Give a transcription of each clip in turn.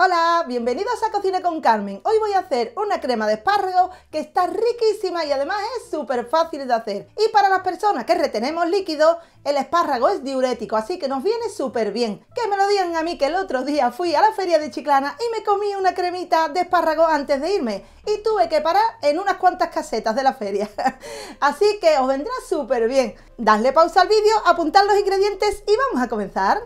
Hola, bienvenidos a Cocina con Carmen. Hoy voy a hacer una crema de espárrago que está riquísima y además es súper fácil de hacer. Y para las personas que retenemos líquido, el espárrago es diurético, así que nos viene súper bien. Que me lo digan a mí que el otro día fui a la feria de Chiclana y me comí una cremita de espárrago antes de irme y tuve que parar en unas cuantas casetas de la feria. así que os vendrá súper bien. Dadle pausa al vídeo, apuntad los ingredientes y vamos a comenzar.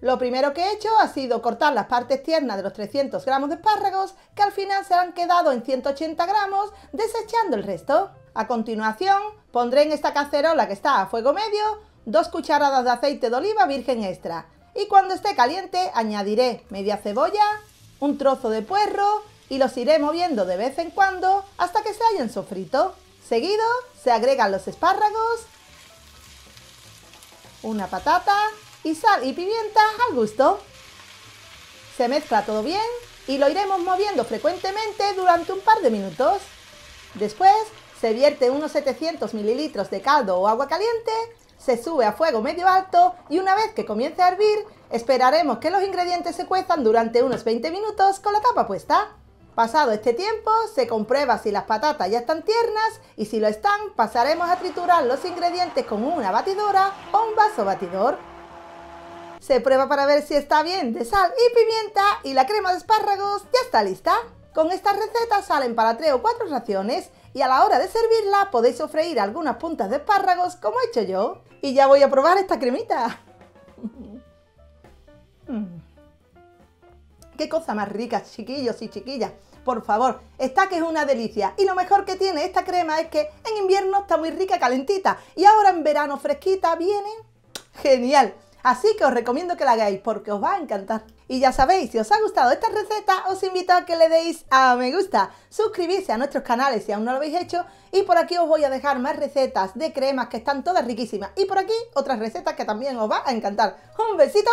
Lo primero que he hecho ha sido cortar las partes tiernas de los 300 gramos de espárragos, que al final se han quedado en 180 gramos, desechando el resto. A continuación, pondré en esta cacerola que está a fuego medio, dos cucharadas de aceite de oliva virgen extra. Y cuando esté caliente, añadiré media cebolla, un trozo de puerro y los iré moviendo de vez en cuando hasta que se hayan sofrito. Seguido, se agregan los espárragos, una patata y sal y pimienta al gusto. Se mezcla todo bien y lo iremos moviendo frecuentemente durante un par de minutos. Después se vierte unos 700 mililitros de caldo o agua caliente, se sube a fuego medio alto y una vez que comience a hervir, esperaremos que los ingredientes se cuezan durante unos 20 minutos con la tapa puesta. Pasado este tiempo, se comprueba si las patatas ya están tiernas y si lo están, pasaremos a triturar los ingredientes con una batidora o un vaso batidor. Se prueba para ver si está bien de sal y pimienta y la crema de espárragos ya está lista. Con esta receta salen para 3 o 4 raciones y a la hora de servirla podéis sofreír algunas puntas de espárragos como he hecho yo. Y ya voy a probar esta cremita. Mm. ¡Qué cosa más rica, chiquillos y chiquillas! Por favor, esta que es una delicia. Y lo mejor que tiene esta crema es que en invierno está muy rica, calentita. Y ahora en verano fresquita viene... ¡Genial! Así que os recomiendo que la hagáis porque os va a encantar. Y ya sabéis, si os ha gustado esta receta, os invito a que le deis a me gusta, suscribirse a nuestros canales si aún no lo habéis hecho y por aquí os voy a dejar más recetas de cremas que están todas riquísimas y por aquí otras recetas que también os va a encantar. Un besito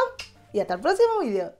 y hasta el próximo vídeo.